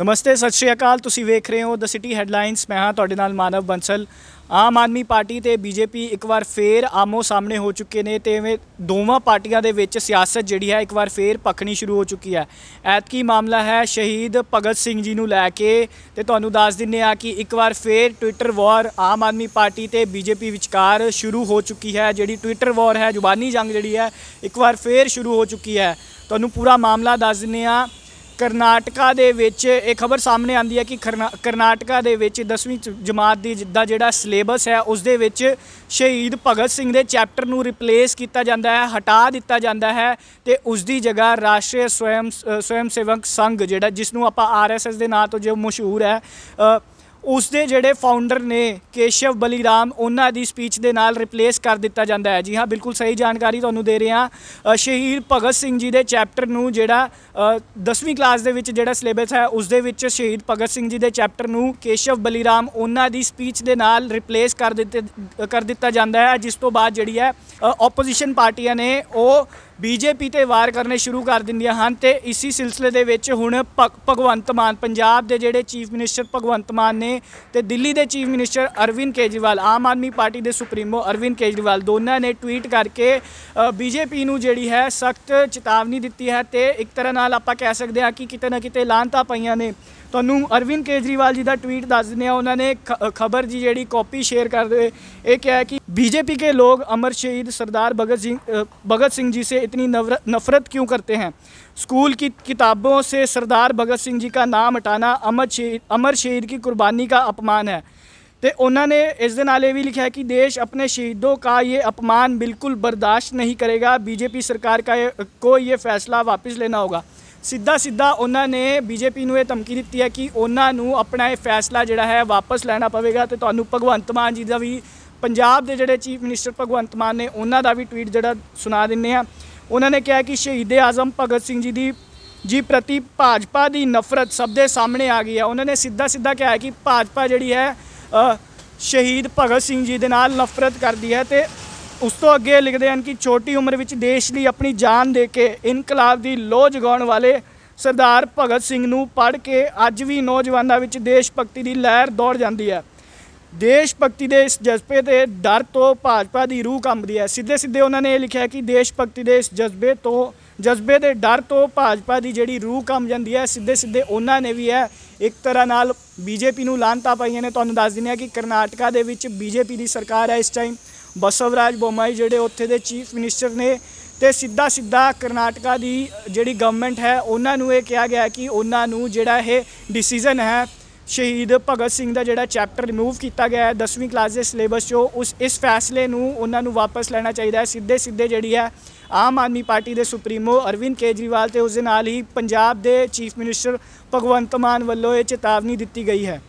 ਨਮਸਤੇ ਸਤਿ ਸ਼੍ਰੀ ਅਕਾਲ ਤੁਸੀਂ ਵੇਖ ਰਹੇ ਹੋ ਦ ਸਿਟੀ ਹੈਡਲਾਈਨਸ ਮੈਂ ਹਾਂ ਤੁਹਾਡੇ ਨਾਲ ਮਾਨਵ ਬੰਸਲ ਆਮ ਆਦਮੀ ਪਾਰਟੀ ਤੇ ਬੀਜੇਪੀ ਇੱਕ ਵਾਰ ਫੇਰ ਆਮੋ ਸਾਹਮਣੇ ਹੋ ਚੁੱਕੇ ਨੇ ਤੇ ਇਵੇਂ ਦੋਵਾਂ ਪਾਰਟੀਆਂ ਦੇ ਵਿੱਚ ਸਿਆਸਤ ਜਿਹੜੀ ਹੈ ਇੱਕ ਵਾਰ ਫੇਰ ਪਖਣੀ ਸ਼ੁਰੂ ਹੋ ਚੁੱਕੀ ਹੈ ਐਤਕੀ ਮਾਮਲਾ ਹੈ ਸ਼ਹੀਦ ਭਗਤ ਸਿੰਘ ਜੀ ਨੂੰ ਲੈ ਕੇ ਤੇ ਤੁਹਾਨੂੰ ਦੱਸ ਦਿੰਨੇ ਆ ਕਿ ਇੱਕ ਵਾਰ ਫੇਰ Twitter war Aam Aadmi Party ਤੇ ਬੀਜੇਪੀ ਵਿਚਕਾਰ ਸ਼ੁਰੂ ਹੋ ਚੁੱਕੀ ਹੈ ਜਿਹੜੀ ਟਵਿੱਟਰ ਵਾਰ ਹੈ ਜ਼ੁਬਾਨੀ ਜੰਗ ਜਿਹੜੀ ਹੈ ਇੱਕ ਵਾਰ ਫੇਰ ਸ਼ੁਰੂ ਹੋ ਚੁੱਕੀ ਹੈ ਤੁਹਾਨੂੰ ਪੂਰਾ ਮਾਮਲਾ ਦੱਸ ਦਿੰਨੇ ਆ ਕਰਨਾਟਕਾ ਦੇ ਵਿੱਚ ਇਹ ਖਬਰ ਸਾਹਮਣੇ ਆਂਦੀ ਹੈ ਕਿ ਕਰਨਾਟਕਾ ਦੇ ਵਿੱਚ 10ਵੀਂ ਜਮਾਤ ਦੀ ਜਿੱਦਾ ਜਿਹੜਾ ਸਿਲੇਬਸ ਹੈ ਉਸ ਦੇ ਵਿੱਚ ਸ਼ਹੀਦ ਭਗਤ ਸਿੰਘ ਦੇ ਚੈਪਟਰ ਨੂੰ ਰਿਪਲੇਸ ਕੀਤਾ ਜਾਂਦਾ ਹੈ ਹਟਾ ਦਿੱਤਾ ਜਾਂਦਾ ਹੈ ਤੇ ਉਸ ਦੀ ਜਗ੍ਹਾ ਰਾਸ਼ਟਰੀ ਸਵੈਮ ਸਵੈਮ ਸੇਵਕ ਸੰਘ ਜਿਹੜਾ ਜਿਸ ਨੂੰ ਆਪਾਂ ਆਰਐਸਐਸ ਦੇ ਨਾਂ ਤੋਂ ਜੋ ਮਸ਼ਹੂਰ ਹੈ ਉਸ ਦੇ ਜਿਹੜੇ ਫਾਊਂਡਰ ਨੇ ਕੇਸ਼ਵ ਬਲੀਰਾਮ ਉਹਨਾਂ ਦੀ ਸਪੀਚ ਦੇ ਨਾਲ ਰਿਪਲੇਸ ਕਰ ਦਿੱਤਾ ਜਾਂਦਾ ਹੈ ਜੀ ਹਾਂ ਬਿਲਕੁਲ ਸਹੀ ਜਾਣਕਾਰੀ ਤੁਹਾਨੂੰ ਦੇ ਰਿਹਾ ਸ਼ਹੀਦ ਭਗਤ ਸਿੰਘ ਜੀ ਦੇ ਚੈਪਟਰ ਨੂੰ ਜਿਹੜਾ 10ਵੀਂ ਕਲਾਸ ਦੇ ਵਿੱਚ ਜਿਹੜਾ ਸਿਲੇਬਸ ਹੈ ਉਸ ਦੇ ਵਿੱਚ ਸ਼ਹੀਦ ਭਗਤ ਸਿੰਘ ਜੀ ਦੇ ਚੈਪਟਰ ਨੂੰ ਕੇਸ਼ਵ ਬਲੀਰਾਮ ਉਹਨਾਂ ਦੀ ਸਪੀਚ ਦੇ ਨਾਲ ਰਿਪਲੇਸ ਕਰ ਦਿੱਤੇ ਕਰ ਦਿੱਤਾ ਜਾਂਦਾ ਹੈ ਜਿਸ ਤੋਂ ਬਾਅਦ ਜਿਹੜੀ ਹੈ ਆਪੋਜੀਸ਼ਨ ਪਾਰਟੀਆਂ ਨੇ ਉਹ ਬੀਜੇਪੀ ਤੇ ਵਾਰ ਕਰਨੇ ਸ਼ੁਰੂ ਕਰ ਦਿੰਦੀਆਂ ਹਨ ਤੇ ਇਸੇ ਸਿਲਸਿਲੇ ਦੇ ਵਿੱਚ ਹੁਣ ਭਗਵੰਤ ਮਾਨ ਪੰਜਾਬ ਦੇ ਜਿਹੜੇ ਚੀਫ ਮਿਨਿਸਟਰ ਭਗਵੰਤ ਮਾਨ ਨੇ ਤੇ ਦਿੱਲੀ ਦੇ chief minister Arvind Kejriwal Aam Aadmi Party ਦੇ ਸੁਪਰੀਮੋ ਅਰਵਿੰਦ ਕੇਜਰੀਵਾਲ ਦੋਨਾਂ ਨੇ ਟਵੀਟ ਕਰਕੇ ਬੀਜੇਪੀ ਨੂੰ ਜਿਹੜੀ ਹੈ ਸਖਤ ਚੇਤਾਵਨੀ ਦਿੱਤੀ ਹੈ ਤੇ ਇੱਕ ਤਰ੍ਹਾਂ ਨਾਲ ਆਪਾਂ ਕਹਿ ਸਕਦੇ ਹਾਂ ਕਿ ਕਿਤੇ ਨਾ ਕਿਤੇ ਲਾਂਤਾ ਪਈਆਂ ਨੇ ਤੁਹਾਨੂੰ ਅਰਵਿੰਦ ਕੇਜਰੀਵਾਲ ਜੀ ਦਾ ਟਵੀਟ ਦੱਸ ਦਿੰਦੇ ਆ ਉਹਨਾਂ ਨੇ ਖਬਰ ਜੀ ਜਿਹੜੀ ਕਾਪੀ ਸ਼ੇਅਰ ਕਰਦੇ ਇਹ ਕਿਹਾ ਕਿ बीजेपी के लोग अमर शहीद सरदार भगत सिंह भगत सिंह जी से इतनी नफरत क्यों करते हैं स्कूल की किताबों से सरदार भगत सिंह जी का नाम हटाना ਅਮਰ ਸ਼ਹੀਦ ਅਮਰ ਸ਼ਹੀਦ ਦੀ ਕੁਰਬਾਨੀ ਦਾ ਅਪਮਾਨ ਹੈ ਤੇ ਉਹਨਾਂ ਨੇ ਇਸ ਦੇ ਨਾਲ ਇਹ ਵੀ ਲਿਖਿਆ ਕਿ ਦੇਸ਼ ਆਪਣੇ ਸ਼ਹੀਦੋਂ ਦਾ ਇਹ ਅਪਮਾਨ ਬਿਲਕੁਲ ਬਰਦਾਸ਼ਤ ਨਹੀਂ ਕਰੇਗਾ ਬੀਜੇਪੀ ਸਰਕਾਰ ਦਾ ਕੋ ਇਹ ਫੈਸਲਾ ਵਾਪਸ ਲੈਣਾ ਹੋਗਾ ਸਿੱਧਾ ਸਿੱਧਾ ਉਹਨਾਂ ਨੇ ਬੀਜੇਪੀ ਨੂੰ ਇਹ ਧਮਕੀ ਦਿੱਤੀ ਹੈ ਕਿ ਉਹਨਾਂ ਨੂੰ ਆਪਣਾ ਇਹ ਫੈਸਲਾ ਜਿਹੜਾ ਹੈ ਵਾਪਸ ਲੈਣਾ ਪਵੇਗਾ ਤੇ ਤੁਹਾਨੂੰ ਭਗਵੰਤ ਮਾਨ ਜੀ ਦਾ ਵੀ ਪੰਜਾਬ ਦੇ ਜਿਹੜੇ ਚੀਫ ਮਿਨਿਸਟਰ ਭਗਵੰਤ ਮਾਨ ਨੇ ਉਹਨਾਂ ਦਾ ਵੀ ਟਵੀਟ ਜਿਹੜਾ ਸੁਣਾ ਦਿੰਨੇ ਆ ਉਹਨਾਂ ਨੇ ਕਿਹਾ ਕਿ ਸ਼ਹੀਦ ਆਜ਼ਮ ਭਗਤ ਸਿੰਘ ਜੀ ਦੀ ਜੀ ਪ੍ਰਤੀ ਭਾਜਪਾ ਦੀ ਨਫ਼ਰਤ ਸਭ ਦੇ ਸਾਹਮਣੇ ਆ ਗਈ ਹੈ ਉਹਨਾਂ ਨੇ ਸਿੱਧਾ ਸਿੱਧਾ ਕਿਹਾ ਕਿ ਭਾਜਪਾ ਜਿਹੜੀ ਹੈ ਸ਼ਹੀਦ ਭਗਤ ਸਿੰਘ ਜੀ ਦੇ ਨਾਲ ਨਫ਼ਰਤ ਕਰਦੀ ਹੈ ਤੇ ਉਸ ਤੋਂ ਅੱਗੇ ਲਿਖਦੇ ਹਨ ਕਿ ਛੋਟੀ ਉਮਰ ਵਿੱਚ ਦੇਸ਼ ਲਈ ਆਪਣੀ ਜਾਨ ਦੇ ਕੇ ਇਨਕਲਾਬ ਦੀ ਲੋਹ ਜਗਾਉਣ ਵਾਲੇ ਸਰਦਾਰ ਭਗਤ ਸਿੰਘ ਨੂੰ ਪੜ੍ਹ ਕੇ ਅੱਜ ਵੀ ਨੌਜਵਾਨਾਂ ਵਿੱਚ ਦੇਸ਼ ਭਗਤੀ ਦੀ ਲਹਿਰ ਦੌੜ ਜਾਂਦੀ ਹੈ ਦੇਸ਼ ਭਗਤੀ ਦੇ ਇਸ ਜਜ਼ਬੇ ਦੇ ਡਰ ਤੋਂ ਭਾਜਪਾ ਦੀ ਰੂਹ ਕੰਬਦੀ ਹੈ ਸਿੱਧੇ ਸਿੱਧੇ ਉਹਨਾਂ ਨੇ ਇਹ ਲਿਖਿਆ ਕਿ ਦੇਸ਼ ਭਗਤੀ ਦੇ ਇਸ ਜਜ਼ਬੇ ਤੋਂ ਜਜ਼ਬੇ ਦੇ ਡਰ ਤੋਂ ਭਾਜਪਾ ਦੀ ਜਿਹੜੀ ਰੂਹ ਕੰਬ ਜਾਂਦੀ ਹੈ ਸਿੱਧੇ ਸਿੱਧੇ ਉਹਨਾਂ ਨੇ ਵੀ ਹੈ ਇੱਕ ਤਰ੍ਹਾਂ ਨਾਲ ਬੀਜੇਪੀ ਨੂੰ ਲਾਂਤਾ ਪਾਈਆਂ ਨੇ ਤੁਹਾਨੂੰ ਦੱਸ ਦਿੰਦੇ ਆ ਕਿ ਕਰਨਾਟਕਾ ਦੇ ਵਿੱਚ ਬੀਜੇਪੀ ਦੀ ਸਰਕਾਰ ਹੈ ਇਸ ਟਾਈਮ ਬਸਵਰਾਜ ਬੋਮਾਈ ਜਿਹੜੇ ਉੱਥੇ ਦੇ ਚੀਫ ਮਿਨਿਸਟਰ ਨੇ ਤੇ ਸਿੱਧਾ ਸਿੱਧਾ ਕਰਨਾਟਕਾ ਦੀ ਜਿਹੜੀ ਗਵਰਨਮੈਂਟ ਹੈ ਉਹਨਾਂ ਨੂੰ ਇਹ ਕਿਹਾ ਗਿਆ ਕਿ ਉਹਨਾਂ ਨੂੰ ਜਿਹੜਾ ਇਹ ਡਿਸੀਜਨ ਹੈ ਸ਼ਹੀਦ ਭਗਤ ਸਿੰਘ ਦਾ ਜਿਹੜਾ ਚੈਪਟਰ ਰਿਮੂਵ ਕੀਤਾ ਗਿਆ ਹੈ 10ਵੀਂ ਕਲਾਸ ਦੇ ਸਿਲੇਬਸ 'ਚੋਂ ਉਸ ਇਸ ਫੈਸਲੇ ਨੂੰ ਉਹਨਾਂ ਨੂੰ ਵਾਪਸ ਲੈਣਾ ਚਾਹੀਦਾ ਹੈ ਸਿੱਧੇ ਸਿੱਧੇ ਜਿਹੜੀ ਹੈ ਆਮ ਆਦਮੀ ਪਾਰਟੀ ਦੇ ਸੁਪਰੀਮੋ ਅਰਵਿੰਦ ਕੇਜਰੀਵਾਲ ਤੇ ਉਸ ਦੇ ਨਾਲ ਹੀ ਪੰਜਾਬ ਦੇ ਚੀਫ ਮਿਨਿਸਟਰ ਭਗਵੰਤ ਮਾਨ ਵੱਲੋਂ ਇਹ ਚੇਤਾਵਨੀ ਦਿੱਤੀ ਗਈ ਹੈ